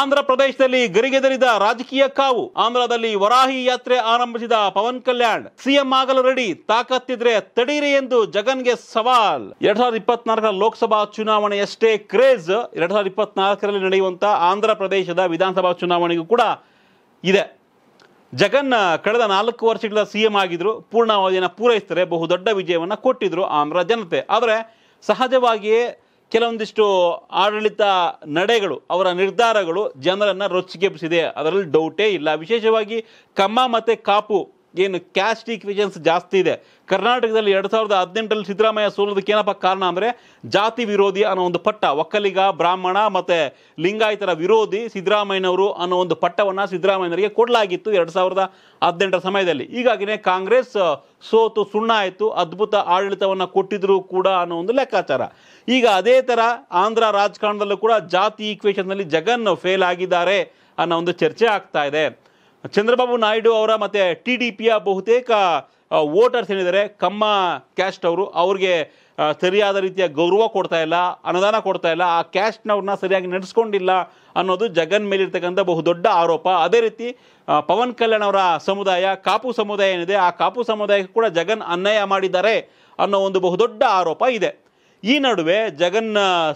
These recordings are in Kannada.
ಆಂಧ್ರ ಪ್ರದೇಶದಲ್ಲಿ ಗರಿಗೆದರಿದ ರಾಜಕೀಯ ಕಾವು ಆಂಧ್ರದಲ್ಲಿ ವರಾಹಿ ಯಾತ್ರೆ ಆರಂಭಿಸಿದ ಪವನ್ ಕಲ್ಯಾಣ್ ಸಿಎಂ ಆಗಲು ರೆಡಿ ತಾಕತ್ತಿದ್ರೆ ತಡೀರಿ ಎಂದು ಜಗನ್ಗೆ ಸವಾಲ್ ಎರಡ್ ಸಾವಿರದ ಇಪ್ಪತ್ನಾಲ್ಕರ ಲೋಕಸಭಾ ಚುನಾವಣೆಯಷ್ಟೇ ಕ್ರೇಜ್ ಎರಡ್ ಸಾವಿರದ ಇಪ್ಪತ್ನಾಲ್ಕರಲ್ಲಿ ನಡೆಯುವಂತಹ ಆಂಧ್ರ ಪ್ರದೇಶದ ವಿಧಾನಸಭಾ ಚುನಾವಣೆಗೂ ಕೂಡ ಇದೆ ಜಗನ್ ಕಳೆದ ನಾಲ್ಕು ವರ್ಷಗಳ ಸಿಎಂ ಆಗಿದ್ರು ಪೂರ್ಣಾವಧಿಯನ್ನು ಬಹು ಬಹುದೊಡ್ಡ ವಿಜಯವನ್ನು ಕೊಟ್ಟಿದ್ರು ಆಂಧ್ರ ಜನತೆ ಆದರೆ ಸಹಜವಾಗಿಯೇ ಕೆಲವೊಂದಿಷ್ಟು ಆಡಳಿತ ನಡೆಗಳು ಅವರ ನಿರ್ಧಾರಗಳು ಜನರನ್ನು ರೊಚ್ಚಿಗೆಬ್ಬಿಸಿದೆ ಅದರಲ್ಲಿ ಡೌಟೇ ಇಲ್ಲ ವಿಶೇಷವಾಗಿ ಕಮ್ಮ ಮತ್ತು ಕಾಪು ಏನು ಕ್ಯಾಸ್ಟ್ ಈಕ್ವೇಶನ್ಸ್ ಜಾಸ್ತಿ ಇದೆ ಕರ್ನಾಟಕದಲ್ಲಿ ಎರಡು ಸಾವಿರದ ಹದಿನೆಂಟರಲ್ಲಿ ಸಿದ್ದರಾಮಯ್ಯ ಸೋಲೋದಕ್ಕೆ ಏನಪ್ಪ ಕಾರಣ ಅಂದರೆ ಜಾತಿ ವಿರೋಧಿ ಅನ್ನೋ ಒಂದು ಪಟ್ಟ ಒಕ್ಕಲಿಗ ಬ್ರಾಹ್ಮಣ ಮತ್ತು ಲಿಂಗಾಯತರ ವಿರೋಧಿ ಸಿದ್ದರಾಮಯ್ಯನವರು ಅನ್ನೋ ಒಂದು ಪಟ್ಟವನ್ನು ಸಿದ್ದರಾಮಯ್ಯನವರಿಗೆ ಕೊಡಲಾಗಿತ್ತು ಎರಡು ಸಾವಿರದ ಹದಿನೆಂಟರ ಸಮಯದಲ್ಲಿ ಹೀಗಾಗಿನೇ ಕಾಂಗ್ರೆಸ್ ಸೋತು ಸುಣ್ಣ ಆಯಿತು ಅದ್ಭುತ ಆಡಳಿತವನ್ನು ಕೊಟ್ಟಿದ್ರು ಕೂಡ ಅನ್ನೋ ಒಂದು ಲೆಕ್ಕಾಚಾರ ಈಗ ಅದೇ ಥರ ಆಂಧ್ರ ರಾಜಕಾರಣದಲ್ಲೂ ಕೂಡ ಜಾತಿ ಈಕ್ವೇಷನ್ನಲ್ಲಿ ಜಗನ್ ಫೇಲ್ ಆಗಿದ್ದಾರೆ ಅನ್ನೋ ಒಂದು ಚರ್ಚೆ ಆಗ್ತಾ ಇದೆ ಚಂದ್ರಬಾಬು ನಾಯ್ಡು ಅವರ ಮತ್ತು ಟಿ ಡಿ ಪಿಯ ಬಹುತೇಕ ವೋಟರ್ಸ್ ಏನಿದ್ದಾರೆ ಕಮ್ಮ ಕ್ಯಾಸ್ಟ್ ಅವರು ಅವ್ರಿಗೆ ಸರಿಯಾದ ರೀತಿಯ ಗೌರವ ಕೊಡ್ತಾ ಇಲ್ಲ ಅನುದಾನ ಕೊಡ್ತಾ ಇಲ್ಲ ಆ ಕ್ಯಾಸ್ಟ್ನವ್ರನ್ನ ಸರಿಯಾಗಿ ನಡೆಸ್ಕೊಂಡಿಲ್ಲ ಅನ್ನೋದು ಜಗನ್ ಮೇಲಿರ್ತಕ್ಕಂಥ ಬಹುದೊಡ್ಡ ಆರೋಪ ಅದೇ ರೀತಿ ಪವನ್ ಕಲ್ಯಾಣ್ ಅವರ ಸಮುದಾಯ ಕಾಪು ಸಮುದಾಯ ಏನಿದೆ ಆ ಕಾಪು ಸಮುದಾಯಕ್ಕೆ ಕೂಡ ಜಗನ್ ಅನ್ಯಾಯ ಮಾಡಿದ್ದಾರೆ ಅನ್ನೋ ಒಂದು ಬಹುದೊಡ್ಡ ಆರೋಪ ಇದೆ ಈ ನಡುವೆ ಜಗನ್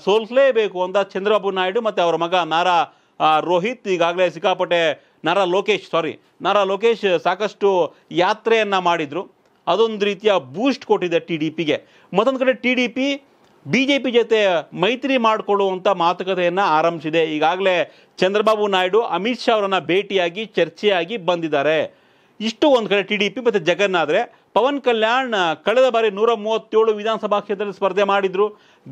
ಸೋಲಿಸಲೇಬೇಕು ಅಂತ ಚಂದ್ರಬಾಬು ನಾಯ್ಡು ಮತ್ತು ಅವರ ಮಗ ನಾರಾ ರೋಹಿತ್ ಈಗಾಗಲೇ ಸಿಕ್ಕಾಪಟ್ಟೆ ನಾರಾ ಲೋಕೇಶ್ ಸಾರಿ ನಾರಾ ಲೋಕೇಶ್ ಸಾಕಷ್ಟು ಯಾತ್ರೆಯನ್ನು ಮಾಡಿದರು ಅದೊಂದು ರೀತಿಯ ಬೂಸ್ಟ್ ಕೊಟ್ಟಿದೆ ಟಿ ಡಿ ಪಿಗೆ ಮತ್ತೊಂದು ಕಡೆ T D P B J P ಜೊತೆ ಮೈತ್ರಿ ಮಾಡಿಕೊಳ್ಳುವಂಥ ಮಾತುಕತೆಯನ್ನು ಆರಂಭಿಸಿದೆ ಈಗಾಗಲೇ ಚಂದ್ರಬಾಬು ನಾಯ್ಡು ಅಮಿತ್ ಶಾ ಅವರನ್ನು ಭೇಟಿಯಾಗಿ ಚರ್ಚೆಯಾಗಿ ಬಂದಿದ್ದಾರೆ ಇಷ್ಟು ಒಂದು ಕಡೆ ಟಿ ಡಿ ಪಿ ಮತ್ತು ಜಗನ್ನಾದ್ರೆ ಪವನ್ ಕಲ್ಯಾಣ್ ಕಳೆದ ಬಾರಿ ನೂರ ಮೂವತ್ತೇಳು ವಿಧಾನಸಭಾ ಕ್ಷೇತ್ರದಲ್ಲಿ ಸ್ಪರ್ಧೆ ಮಾಡಿದರು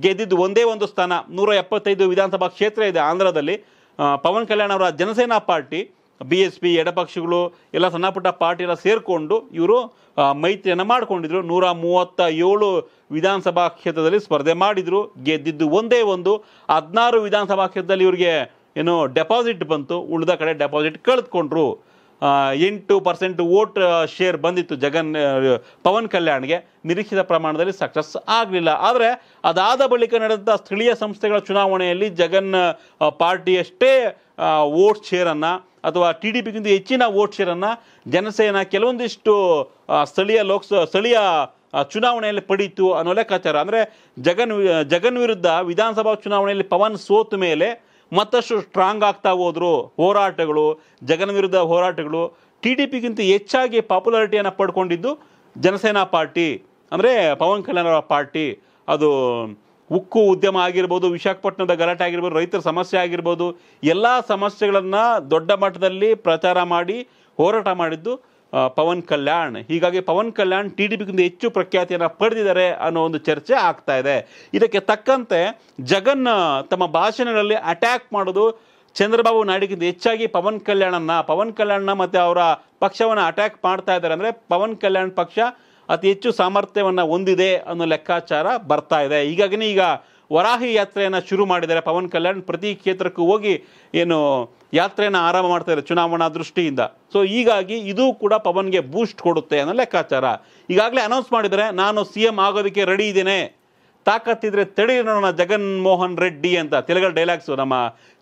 ಗೆದ್ದಿದ್ದು ಒಂದೇ ಒಂದು ಸ್ಥಾನ ನೂರ ಎಪ್ಪತ್ತೈದು ವಿಧಾನಸಭಾ ಕ್ಷೇತ್ರ ಇದೆ ಆಂಧ್ರದಲ್ಲಿ ಪವನ್ ಕಲ್ಯಾಣ್ ಅವರ Janasena party B S P ಎಡಪಕ್ಷಗಳು ಎಲ್ಲ ಸಣ್ಣಪುಟ್ಟ ಪಾರ್ಟಿ ಎಲ್ಲ ಸೇರಿಕೊಂಡು ಇವರು ಮೈತ್ರಿಯನ್ನು ಮಾಡಿಕೊಂಡಿದ್ರು ನೂರ ಮೂವತ್ತ ಏಳು ವಿಧಾನಸಭಾ ಕ್ಷೇತ್ರದಲ್ಲಿ ಸ್ಪರ್ಧೆ ಮಾಡಿದರು ಗೆದ್ದಿದ್ದು ಒಂದೇ ಒಂದು ಹದಿನಾರು ವಿಧಾನಸಭಾ ಕ್ಷೇತ್ರದಲ್ಲಿ ಇವರಿಗೆ ಏನು ಡೆಪಾಸಿಟ್ ಬಂತು ಉಳಿದ ಕಡೆ ಡೆಪಾಸಿಟ್ ಕಳೆದುಕೊಂಡ್ರು ಎಂಟು ಪರ್ಸೆಂಟ್ ವೋಟ್ ಶೇರ್ ಬಂದಿತ್ತು ಜಗನ್ ಪವನ್ ಕಲ್ಯಾಣ್ಗೆ ನಿರೀಕ್ಷಿತ ಪ್ರಮಾಣದಲ್ಲಿ ಸಕ್ಸಸ್ ಆಗಲಿಲ್ಲ ಆದರೆ ಅದಾದ ಬಳಿಕ ನಡೆದ ಸ್ಥಳೀಯ ಸಂಸ್ಥೆಗಳ ಚುನಾವಣೆಯಲ್ಲಿ ಜಗನ್ ಪಾರ್ಟಿಯಷ್ಟೇ ವೋಟ್ ಶೇರನ್ನು ಅಥವಾ ಟಿ ಡಿ ಪಿಗಿಂತ ಹೆಚ್ಚಿನ ವೋಟ್ ಶೇರನ್ನು ಜನಸೇನ ಕೆಲವೊಂದಿಷ್ಟು ಸ್ಥಳೀಯ ಲೋಕಸ ಸ್ಥಳೀಯ ಚುನಾವಣೆಯಲ್ಲಿ ಪಡೀತು ಅನ್ನೋ ಲೆಕ್ಕಾಚಾರ ಅಂದರೆ ಜಗನ್ ಜಗನ್ ವಿರುದ್ಧ ವಿಧಾನಸಭಾ ಚುನಾವಣೆಯಲ್ಲಿ ಪವನ್ ಸೋತ ಮೇಲೆ ಮತ್ತಷ್ಟು ಸ್ಟ್ರಾಂಗ್ ಆಗ್ತಾ ಹೋದರು ಹೋರಾಟಗಳು ಜಗನ್ ವಿರುದ್ಧ ಹೋರಾಟಗಳು ಟಿ ಡಿ ಪಿಗಿಂತ ಹೆಚ್ಚಾಗಿ ಪಾಪ್ಯುಲಾರಿಟಿಯನ್ನು ಪಡ್ಕೊಂಡಿದ್ದು ಜನಸೇನಾ ಪಾರ್ಟಿ ಅಂದರೆ ಪವನ್ ಕಲ್ಯಾಣ್ ಅವರ ಪಾರ್ಟಿ ಅದು ಉಕ್ಕು ಉದ್ಯಮ ಆಗಿರ್ಬೋದು ವಿಶಾಖಪಟ್ಟಣದ ಗಲಾಟೆ ಆಗಿರ್ಬೋದು ರೈತರ ಸಮಸ್ಯೆ ಆಗಿರ್ಬೋದು ಎಲ್ಲ ಸಮಸ್ಯೆಗಳನ್ನು ದೊಡ್ಡ ಮಟ್ಟದಲ್ಲಿ ಪ್ರಚಾರ ಮಾಡಿ ಹೋರಾಟ ಮಾಡಿದ್ದು ಪವನ್ ಕಲ್ಯಾಣ್ ಹೀಗಾಗಿ ಪವನ್ ಕಲ್ಯಾಣ್ ಟಿ ಡಿ ಪಿಗಿಂತ ಹೆಚ್ಚು ಪ್ರಖ್ಯಾತಿಯನ್ನು ಪಡೆದಿದ್ದಾರೆ ಅನ್ನೋ ಒಂದು ಚರ್ಚೆ ಆಗ್ತಾ ಇದೆ ಇದಕ್ಕೆ ತಕ್ಕಂತೆ ಜಗನ್ ತಮ್ಮ ಭಾಷಣಗಳಲ್ಲಿ ಅಟ್ಯಾಕ್ ಮಾಡೋದು ಚಂದ್ರಬಾಬು ನಾಯ್ಡುಗಿಂತ ಹೆಚ್ಚಾಗಿ ಪವನ್ ಕಲ್ಯಾಣನ್ನ ಪವನ್ ಕಲ್ಯಾಣ್ನ ಮತ್ತು ಅವರ ಪಕ್ಷವನ್ನು ಅಟ್ಯಾಕ್ ಮಾಡ್ತಾ ಇದ್ದಾರೆ ಅಂದರೆ ಪವನ್ ಕಲ್ಯಾಣ್ ಪಕ್ಷ ಅತಿ ಹೆಚ್ಚು ಸಾಮರ್ಥ್ಯವನ್ನು ಹೊಂದಿದೆ ಅನ್ನೋ ಲೆಕ್ಕಾಚಾರ ಬರ್ತಾ ಇದೆ ಈಗಾಗಲೇ ಈಗ ವರಾಹಿ ಯಾತ್ರೆಯನ್ನು ಶುರು ಮಾಡಿದ್ದಾರೆ ಪವನ್ ಕಲ್ಯಾಣ್ ಪ್ರತಿ ಕ್ಷೇತ್ರಕ್ಕೂ ಹೋಗಿ ಏನು ಯಾತ್ರೆಯನ್ನು ಆರಂಭ ಇದ್ದಾರೆ ಚುನಾವಣಾ ದೃಷ್ಟಿಯಿಂದ ಸೊ ಹೀಗಾಗಿ ಇದು ಕೂಡ ಪವನ್ಗೆ ಬೂಸ್ಟ್ ಕೊಡುತ್ತೆ ಅನ್ನೋ ಲೆಕ್ಕಾಚಾರ ಈಗಾಗಲೇ ಅನೌನ್ಸ್ ಮಾಡಿದರೆ ನಾನು ಸಿ ಎಂ ಆಗೋದಕ್ಕೆ ರೆಡಿ ಇದ್ದೇನೆ ತಾಕತ್ತಿದ್ರೆ ತಡಿ ನೋಡೋಣ ಜಗನ್ಮೋಹನ್ ರೆಡ್ಡಿ ಅಂತ ತೆಲುಗಲ್ ಡೈಲಾಗ್ಸು ನಮ್ಮ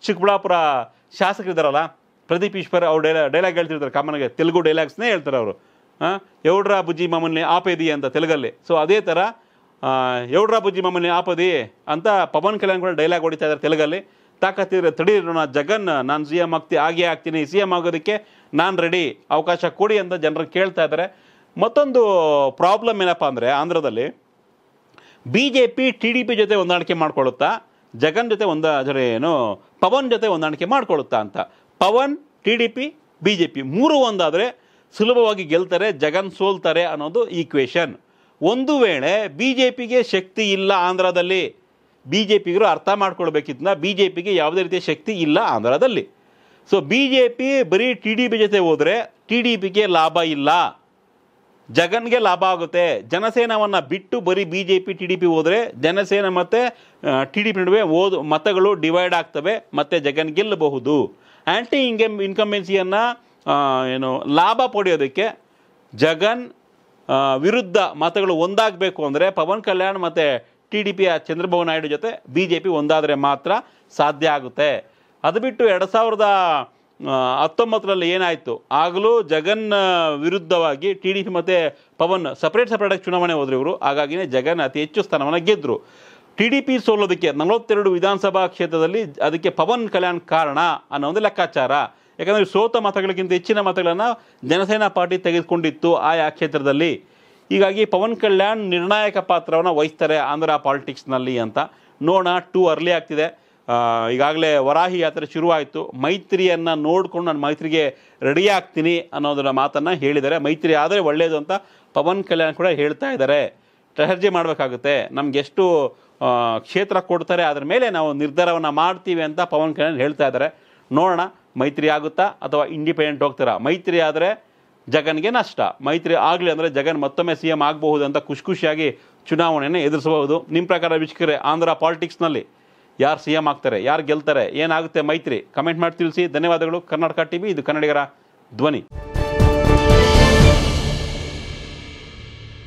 ಚಿಕ್ಕಬಳ್ಳಾಪುರ ಶಾಸಕರಿದ್ದಾರಲ್ಲ ಪ್ರದೀಪ್ ಈಶ್ವರ್ ಅವ್ರು ಡೈಲಾಗ್ ಹೇಳ್ತಿರ್ತಾರೆ ಕಾಮನ್ಗೆ ತೆಲುಗು ಡೈಲಾಗ್ಸ್ನೇ ಹೇಳ್ತಾರೆ ಅವರು ಎವಡ್ರ ಬುಜ್ಜಿ మమ్మల్ని ಆಪದಿ ಅಂತ ತೆಲುಗಲ್ಲಿ ಸೊ ಅದೇ ಥರ ಎವಡ್ರ ಬುಜ್ಜಿ మమ్మల్ని ಆಪದಿ ಅಂತ ಪವನ್ ಕಲ್ಯಾಣ್ ಕೂಡ ಡೈಲಾಗ್ ಹೊಡಿತಾ ಇದ್ದಾರೆ ತೆಲುಗಲ್ಲಿ ತಾಕತ್ತಿದ್ರೆ ತಡೀರಿ ಇರೋಣ ಜಗನ್ ನಾನು ಸಿ ಎಮ್ ಆಗ್ತಿ ಆಗೇ ಆಗ್ತೀನಿ ಸಿ ಎಮ್ ಆಗೋದಕ್ಕೆ ನಾನು ರೆಡಿ ಅವಕಾಶ ಕೊಡಿ ಅಂತ ಜನರು ಕೇಳ್ತಾ ಇದ್ದಾರೆ ಮತ್ತೊಂದು ಪ್ರಾಬ್ಲಮ್ ಏನಪ್ಪ ಅಂದರೆ ಆಂಧ್ರದಲ್ಲಿ B J P T D P ಜೊತೆ ಹೊಂದಾಣಿಕೆ ಮಾಡ್ಕೊಳ್ಳುತ್ತಾ ಜಗನ್ ಜೊತೆ ಒಂದ ಅಂದರೆ ಏನು ಪವನ್ ಜೊತೆ ಹೊಂದಾಣಿಕೆ ಮಾಡ್ಕೊಳ್ಳುತ್ತಾ ಅಂತ Pawan T D P B J P ಮೂರು ಒಂದಾದರೆ ಸುಲಭವಾಗಿ ಗೆಲ್ತಾರೆ ಜಗನ್ ಸೋಲ್ತಾರೆ ಅನ್ನೋದು ಈಕ್ವೇಷನ್ ಒಂದು ವೇಳೆ ಬಿ ಜೆ ಪಿಗೆ ಶಕ್ತಿ ಇಲ್ಲ ಆಂಧ್ರದಲ್ಲಿ ಬಿ ಜೆ ಪಿಗರು ಅರ್ಥ ಮಾಡ್ಕೊಳ್ಬೇಕಿದ್ದ ಬಿ ಜೆ ಪಿಗೆ ಯಾವುದೇ ರೀತಿಯ ಶಕ್ತಿ ಇಲ್ಲ ಆಂಧ್ರದಲ್ಲಿ ಸೊ ಬಿ ಜೆ ಪಿ ಬರೀ ಟಿ ಡಿ ಪಿ ಜೊತೆ ಹೋದರೆ ಟಿ ಡಿ ಪಿಗೆ ಲಾಭ ಇಲ್ಲ ಜಗನ್ಗೆ ಲಾಭ ಆಗುತ್ತೆ ಜನಸೇನವನ್ನು ಬಿಟ್ಟು ಬರೀ B J P T D P ಹೋದರೆ ಜನಸೇನ ಮತ್ತು ಟಿ ಡಿ ಪಿ ನಡುವೆ ಓದು ಮತಗಳು ಡಿವೈಡ್ ಆಗ್ತವೆ ಮತ್ತು ಜಗನ್ ಗೆಲ್ಲಬಹುದು ಆ್ಯಂಟಿ ಇಂಗೆ ಇನ್ಕಂಬೆನ್ಸಿಯನ್ನು ಏನು ಲಾಭ ಪಡೆಯೋದಕ್ಕೆ ಜಗನ್ ವಿರುದ್ಧ ಮತಗಳು ಒಂದಾಗಬೇಕು ಅಂದರೆ ಪವನ್ ಕಲ್ಯಾಣ್ ಮತ್ತು ಟಿ ಡಿ ಪಿಯ ಚಂದ್ರಬಾಬು ನಾಯ್ಡು ಜೊತೆ ಬಿ ಜೆ ಪಿ ಒಂದಾದರೆ ಮಾತ್ರ ಸಾಧ್ಯ ಆಗುತ್ತೆ ಅದು ಬಿಟ್ಟು ಎರಡು ಸಾವಿರದ ಹತ್ತೊಂಬತ್ತರಲ್ಲಿ ಏನಾಯಿತು ಆಗಲೂ ಜಗನ್ ವಿರುದ್ಧವಾಗಿ ಟಿ ಡಿ ಪಿ ಮತ್ತು ಪವನ್ ಸಪ್ರೇಟ್ ಸಪ್ರೇಟಾಗಿ ಚುನಾವಣೆ ಹೋದ್ರು ಇವರು ಹಾಗಾಗಿನೇ ಜಗನ್ ಅತಿ ಹೆಚ್ಚು ಸ್ಥಾನವನ್ನು ಗೆದ್ದರು ಟಿ ಡಿ ಪಿ ಸೋಲೋದಕ್ಕೆ ನಲವತ್ತೆರಡು ವಿಧಾನಸಭಾ ಕ್ಷೇತ್ರದಲ್ಲಿ ಅದಕ್ಕೆ ಪವನ್ ಕಲ್ಯಾಣ್ ಕಾರಣ ಅನ್ನೋ ಒಂದು ಲೆಕ್ಕಾಚಾರ ಯಾಕಂದರೆ ಸೋತ ಮತಗಳಿಗಿಂತ ಹೆಚ್ಚಿನ ಮತಗಳನ್ನು ಜನಸೇನಾ ಪಾರ್ಟಿ ತೆಗೆದುಕೊಂಡಿತ್ತು ಆಯಾ ಕ್ಷೇತ್ರದಲ್ಲಿ ಹೀಗಾಗಿ ಪವನ್ ಕಲ್ಯಾಣ್ ನಿರ್ಣಾಯಕ ಪಾತ್ರವನ್ನು ವಹಿಸ್ತಾರೆ ಆಂಧ್ರ ಪಾಲಿಟಿಕ್ಸ್ನಲ್ಲಿ ಅಂತ ನೋಡೋಣ ಟೂ ಅರ್ಲಿ ಆಗ್ತಿದೆ ಈಗಾಗಲೇ ವರಾಹಿ ಯಾತ್ರೆ ಶುರುವಾಯಿತು ಮೈತ್ರಿಯನ್ನು ನೋಡಿಕೊಂಡು ನಾನು ಮೈತ್ರಿಗೆ ರೆಡಿ ಆಗ್ತೀನಿ ಅನ್ನೋದರ ಮಾತನ್ನು ಹೇಳಿದ್ದಾರೆ ಮೈತ್ರಿ ಆದರೆ ಒಳ್ಳೆಯದು ಅಂತ ಪವನ್ ಕಲ್ಯಾಣ್ ಕೂಡ ಹೇಳ್ತಾ ಇದ್ದಾರೆ ಟ್ರಹರ್ಜಿ ಮಾಡಬೇಕಾಗುತ್ತೆ ಎಷ್ಟು ಕ್ಷೇತ್ರ ಕೊಡ್ತಾರೆ ಅದರ ಮೇಲೆ ನಾವು ನಿರ್ಧಾರವನ್ನು ಮಾಡ್ತೀವಿ ಅಂತ ಪವನ್ ಕಲ್ಯಾಣ್ ಹೇಳ್ತಾ ಇದ್ದಾರೆ ನೋಡೋಣ ಮೈತ್ರಿ ಆಗುತ್ತಾ ಅಥವಾ ಇಂಡಿಪೆಂಡೆಂಟ್ ಹೋಗ್ತಾರಾ ಮೈತ್ರಿ ಆದರೆ ಜಗನ್ಗೆ ನಷ್ಟ ಮೈತ್ರಿ ಆಗಲಿ ಅಂದರೆ ಜಗನ್ ಮತ್ತೊಮ್ಮೆ ಸಿ ಎಂ ಆಗಬಹುದು ಅಂತ ಖುಷಿ ಖುಷಿಯಾಗಿ ಚುನಾವಣೆಯನ್ನು ಎದುರಿಸಬಹುದು ನಿಮ್ಮ ಪ್ರಕಾರ ವೀಕ್ಷಕರೇ ಆಂಧ್ರ ಪಾಲಿಟಿಕ್ಸ್ನಲ್ಲಿ ಯಾರು ಸಿ ಎಂ ಆಗ್ತಾರೆ ಯಾರು ಗೆಲ್ತಾರೆ ಏನಾಗುತ್ತೆ ಮೈತ್ರಿ ಕಮೆಂಟ್ ಮಾಡಿ ತಿಳಿಸಿ ಧನ್ಯವಾದಗಳು ಕರ್ನಾಟಕ ಟಿ ವಿ ಇದು ಕನ್ನಡಿಗರ ಧ್ವನಿ